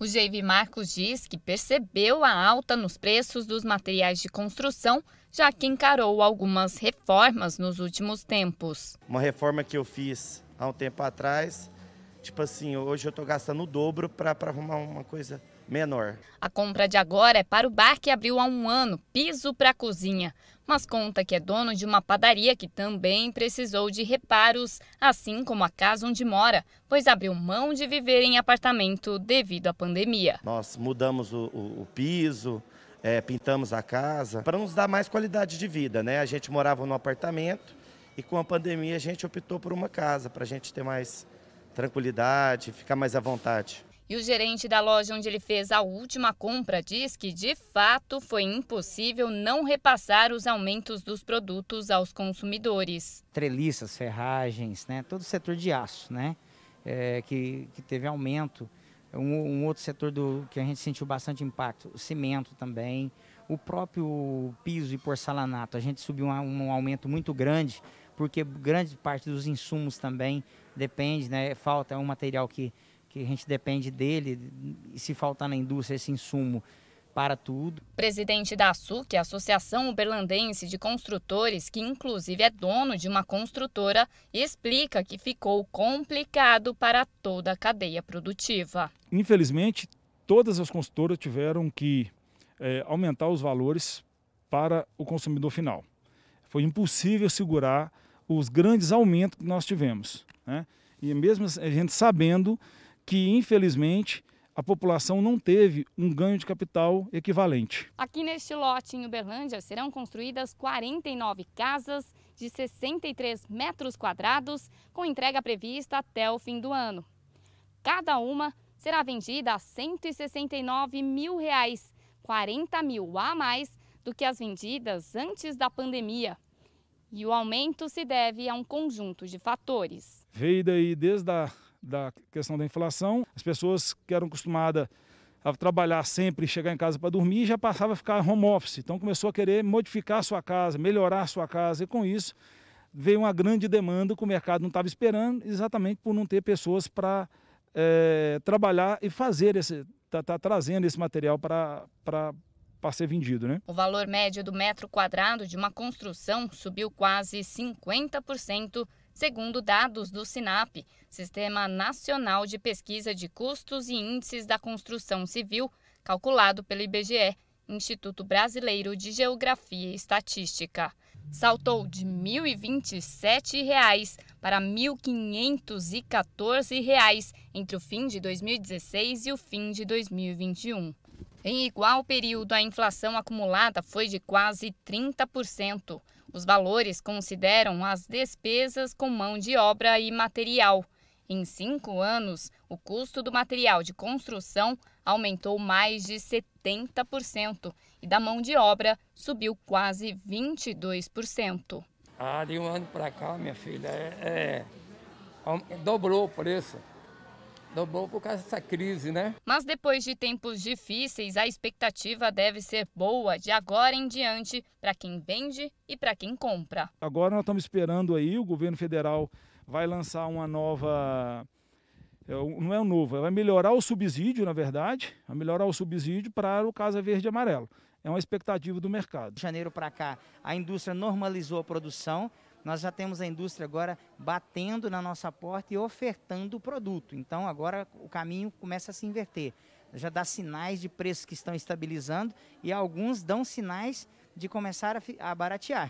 O Geive Marcos diz que percebeu a alta nos preços dos materiais de construção, já que encarou algumas reformas nos últimos tempos. Uma reforma que eu fiz há um tempo atrás Tipo assim, hoje eu estou gastando o dobro para arrumar uma coisa menor. A compra de agora é para o bar que abriu há um ano, piso para a cozinha. Mas conta que é dono de uma padaria que também precisou de reparos, assim como a casa onde mora, pois abriu mão de viver em apartamento devido à pandemia. Nós mudamos o, o, o piso, é, pintamos a casa para nos dar mais qualidade de vida, né? A gente morava no apartamento e com a pandemia a gente optou por uma casa para a gente ter mais tranquilidade, ficar mais à vontade. E o gerente da loja onde ele fez a última compra diz que, de fato, foi impossível não repassar os aumentos dos produtos aos consumidores. Treliças, ferragens, né? todo o setor de aço né? É, que, que teve aumento. Um, um, outro setor do, que a gente sentiu bastante impacto, o cimento também, o próprio piso e porcelanato. A gente subiu um, um aumento muito grande porque grande parte dos insumos também depende, né? Falta é um material que, que a gente depende dele, e se faltar na indústria esse insumo para tudo. Presidente da ASUC, a Associação Uberlandense de Construtores, que inclusive é dono de uma construtora, explica que ficou complicado para toda a cadeia produtiva. Infelizmente, todas as construtoras tiveram que é, aumentar os valores para o consumidor final. Foi impossível segurar os grandes aumentos que nós tivemos. Né? E mesmo assim, a gente sabendo que, infelizmente, a população não teve um ganho de capital equivalente. Aqui neste lote em Uberlândia serão construídas 49 casas de 63 metros quadrados, com entrega prevista até o fim do ano. Cada uma será vendida a R$ 169 mil, reais, 40 mil a mais do que as vendidas antes da pandemia. E o aumento se deve a um conjunto de fatores. Veio daí desde a da questão da inflação, as pessoas que eram acostumadas a trabalhar sempre e chegar em casa para dormir já passava a ficar home office. Então começou a querer modificar a sua casa, melhorar a sua casa e com isso veio uma grande demanda que o mercado não estava esperando, exatamente por não ter pessoas para é, trabalhar e fazer esse, tá, tá trazendo esse material para para ser vendido, né? O valor médio do metro quadrado de uma construção subiu quase 50%, segundo dados do SINAP, Sistema Nacional de Pesquisa de Custos e Índices da Construção Civil, calculado pelo IBGE, Instituto Brasileiro de Geografia e Estatística. Saltou de R$ 1.027 reais para R$ 1.514 reais entre o fim de 2016 e o fim de 2021. Em igual período, a inflação acumulada foi de quase 30%. Os valores consideram as despesas com mão de obra e material. Em cinco anos, o custo do material de construção aumentou mais de 70% e da mão de obra subiu quase 22%. Ah, de um ano para cá, minha filha, é, é, é dobrou o preço dobrou por causa dessa crise, né? Mas depois de tempos difíceis, a expectativa deve ser boa de agora em diante para quem vende e para quem compra. Agora nós estamos esperando aí, o governo federal vai lançar uma nova. É, não é um novo, vai melhorar o subsídio, na verdade, vai melhorar o subsídio para o Casa Verde e Amarelo. É uma expectativa do mercado. De janeiro para cá, a indústria normalizou a produção, nós já temos a indústria agora batendo na nossa porta e ofertando o produto. Então agora o caminho começa a se inverter. Já dá sinais de preços que estão estabilizando e alguns dão sinais de começar a, a baratear.